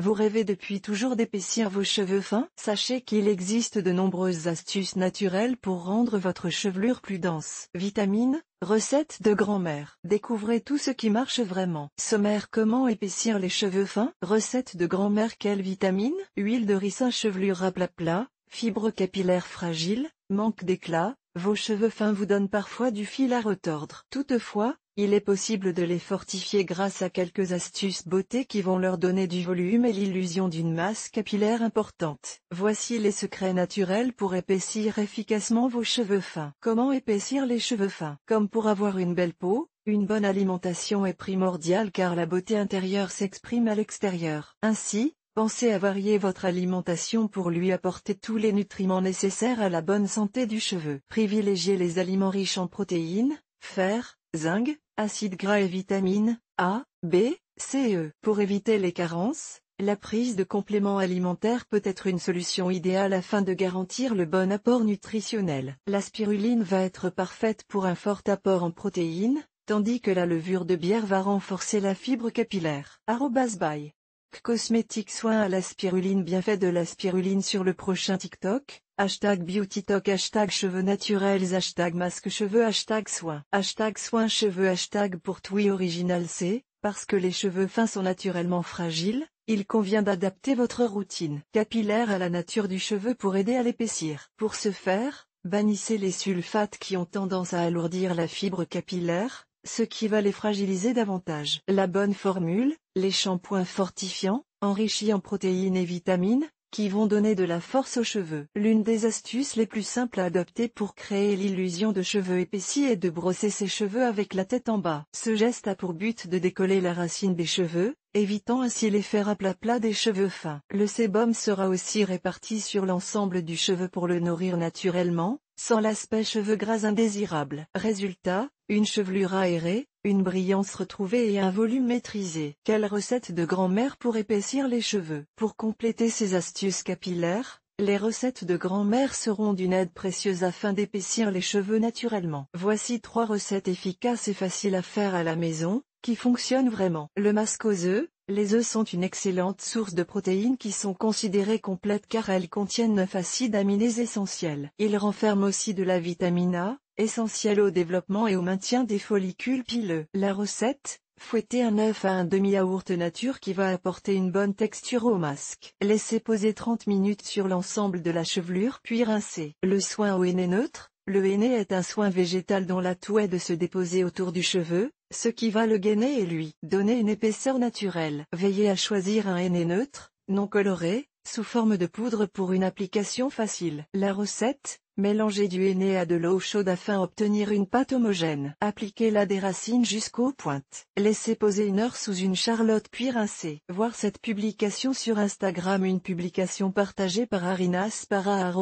Vous rêvez depuis toujours d'épaissir vos cheveux fins Sachez qu'il existe de nombreuses astuces naturelles pour rendre votre chevelure plus dense. Vitamine, recette de grand-mère. Découvrez tout ce qui marche vraiment. Sommaire Comment épaissir les cheveux fins Recette de grand-mère Quelles vitamines Huile de ricin chevelure à plat plat, fibre capillaires fragile, manque d'éclat, vos cheveux fins vous donnent parfois du fil à retordre. Toutefois, il est possible de les fortifier grâce à quelques astuces beauté qui vont leur donner du volume et l'illusion d'une masse capillaire importante. Voici les secrets naturels pour épaissir efficacement vos cheveux fins. Comment épaissir les cheveux fins Comme pour avoir une belle peau, une bonne alimentation est primordiale car la beauté intérieure s'exprime à l'extérieur. Ainsi, Pensez à varier votre alimentation pour lui apporter tous les nutriments nécessaires à la bonne santé du cheveu. Privilégiez les aliments riches en protéines, fer, zinc, acides gras et vitamines A, B, C E. Pour éviter les carences, la prise de compléments alimentaires peut être une solution idéale afin de garantir le bon apport nutritionnel. La spiruline va être parfaite pour un fort apport en protéines, tandis que la levure de bière va renforcer la fibre capillaire. Arrobas by. Cosmétique soin à la spiruline fait de la spiruline sur le prochain TikTok, Hashtag Talk hashtag cheveux naturels, hashtag masque cheveux, hashtag soin, hashtag Soins cheveux, hashtag pour original c'est, parce que les cheveux fins sont naturellement fragiles, il convient d'adapter votre routine capillaire à la nature du cheveu pour aider à l'épaissir. Pour ce faire, bannissez les sulfates qui ont tendance à alourdir la fibre capillaire, ce qui va les fragiliser davantage. La bonne formule, les shampoings fortifiants, enrichis en protéines et vitamines, qui vont donner de la force aux cheveux. L'une des astuces les plus simples à adopter pour créer l'illusion de cheveux épaissis est de brosser ses cheveux avec la tête en bas. Ce geste a pour but de décoller la racine des cheveux, évitant ainsi les l'effet plat des cheveux fins. Le sébum sera aussi réparti sur l'ensemble du cheveu pour le nourrir naturellement, sans l'aspect cheveux gras indésirable. Résultat, une chevelure aérée, une brillance retrouvée et un volume maîtrisé. Quelle recette de grand-mère pour épaissir les cheveux Pour compléter ces astuces capillaires, les recettes de grand-mère seront d'une aide précieuse afin d'épaissir les cheveux naturellement. Voici trois recettes efficaces et faciles à faire à la maison, qui fonctionnent vraiment. Le masque aux œufs, les œufs sont une excellente source de protéines qui sont considérées complètes car elles contiennent 9 acides aminés essentiels. Ils renferment aussi de la vitamine A, essentiel au développement et au maintien des follicules pileux. La recette fouetter un œuf à un demi-yaourt nature qui va apporter une bonne texture au masque. Laissez poser 30 minutes sur l'ensemble de la chevelure puis rincer. Le soin au henné neutre Le henné est un soin végétal dont la est de se déposer autour du cheveu, ce qui va le gainer et lui donner une épaisseur naturelle. Veillez à choisir un henné neutre, non coloré, sous forme de poudre pour une application facile. La recette Mélangez du henné à de l'eau chaude afin d'obtenir une pâte homogène. Appliquez-la des racines jusqu'aux pointes. Laissez poser une heure sous une charlotte puis rincez. Voir cette publication sur Instagram une publication partagée par Arinas para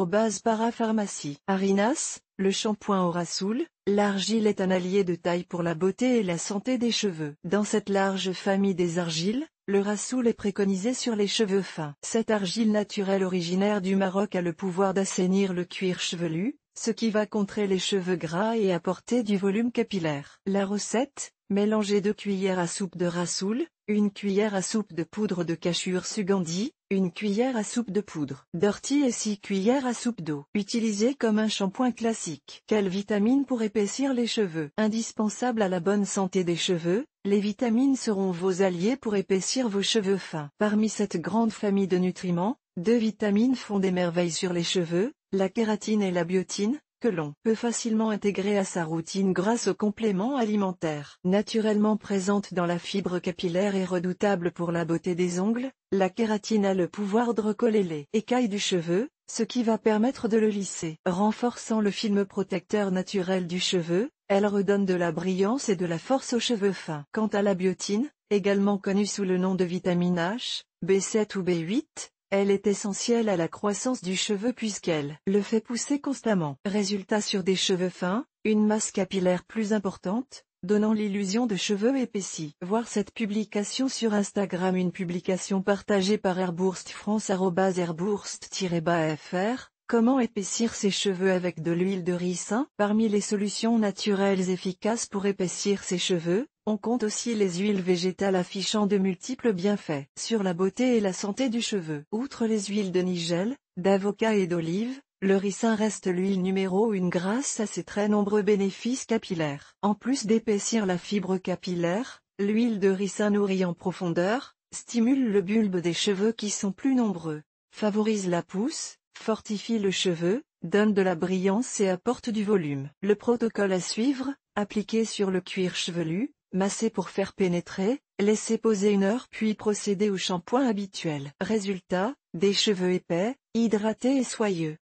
para Pharmacie. Arinas, le shampoing au rassoul, l'argile est un allié de taille pour la beauté et la santé des cheveux. Dans cette large famille des argiles, le rasoul est préconisé sur les cheveux fins. Cette argile naturelle originaire du Maroc a le pouvoir d'assainir le cuir chevelu, ce qui va contrer les cheveux gras et apporter du volume capillaire. La recette, mélangez deux cuillères à soupe de rasoul, une cuillère à soupe de poudre de cachure sugandie. Une cuillère à soupe de poudre d'ortie et 6 cuillères à soupe d'eau. utilisées comme un shampoing classique. Quelle vitamine pour épaissir les cheveux Indispensable à la bonne santé des cheveux, les vitamines seront vos alliés pour épaissir vos cheveux fins. Parmi cette grande famille de nutriments, deux vitamines font des merveilles sur les cheveux, la kératine et la biotine, que l'on peut facilement intégrer à sa routine grâce aux compléments alimentaires. Naturellement présente dans la fibre capillaire et redoutable pour la beauté des ongles, la kératine a le pouvoir de recoller les écailles du cheveu, ce qui va permettre de le lisser. Renforçant le film protecteur naturel du cheveu, elle redonne de la brillance et de la force aux cheveux fins. Quant à la biotine, également connue sous le nom de vitamine H, B7 ou B8, elle est essentielle à la croissance du cheveu puisqu'elle le fait pousser constamment. Résultat sur des cheveux fins, une masse capillaire plus importante, donnant l'illusion de cheveux épaissis. Voir cette publication sur Instagram une publication partagée par Airbourst France airbourst-fr Comment épaissir ses cheveux avec de l'huile de ricin Parmi les solutions naturelles efficaces pour épaissir ses cheveux, on compte aussi les huiles végétales affichant de multiples bienfaits sur la beauté et la santé du cheveu. Outre les huiles de nigel, d'avocat et d'olive, le ricin reste l'huile numéro une grâce à ses très nombreux bénéfices capillaires. En plus d'épaissir la fibre capillaire, l'huile de ricin nourrit en profondeur, stimule le bulbe des cheveux qui sont plus nombreux, favorise la pousse, fortifie le cheveu, donne de la brillance et apporte du volume. Le protocole à suivre, appliqué sur le cuir chevelu, Masser pour faire pénétrer, laisser poser une heure puis procéder au shampoing habituel. Résultat, des cheveux épais, hydratés et soyeux.